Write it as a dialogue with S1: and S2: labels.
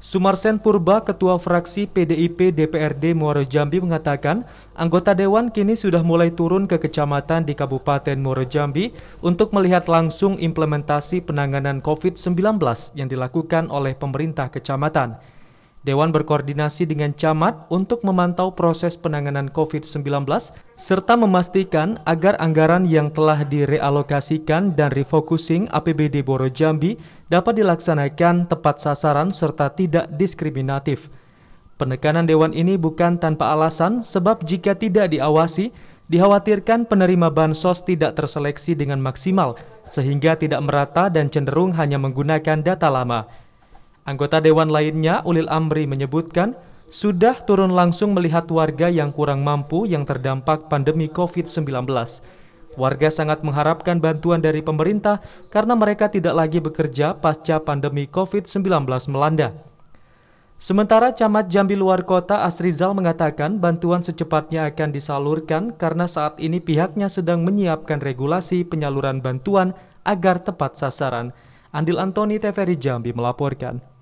S1: Sumarsen Purba, Ketua Fraksi PDIP DPRD Muaro Jambi mengatakan, anggota Dewan kini sudah mulai turun ke kecamatan di Kabupaten Muaro Jambi untuk melihat langsung implementasi penanganan COVID-19 yang dilakukan oleh pemerintah kecamatan. Dewan berkoordinasi dengan camat untuk memantau proses penanganan COVID-19 serta memastikan agar anggaran yang telah direalokasikan dan refocusing APBD Boro Jambi dapat dilaksanakan tepat sasaran serta tidak diskriminatif. Penekanan dewan ini bukan tanpa alasan sebab jika tidak diawasi, dikhawatirkan penerima bansos tidak terseleksi dengan maksimal sehingga tidak merata dan cenderung hanya menggunakan data lama. Anggota dewan lainnya, Ulil Amri, menyebutkan sudah turun langsung melihat warga yang kurang mampu yang terdampak pandemi COVID-19. Warga sangat mengharapkan bantuan dari pemerintah karena mereka tidak lagi bekerja pasca pandemi COVID-19 melanda. Sementara Camat Jambi Luar Kota Asrizal mengatakan bantuan secepatnya akan disalurkan karena saat ini pihaknya sedang menyiapkan regulasi penyaluran bantuan agar tepat sasaran. Andil Antoni TVRI Jambi melaporkan.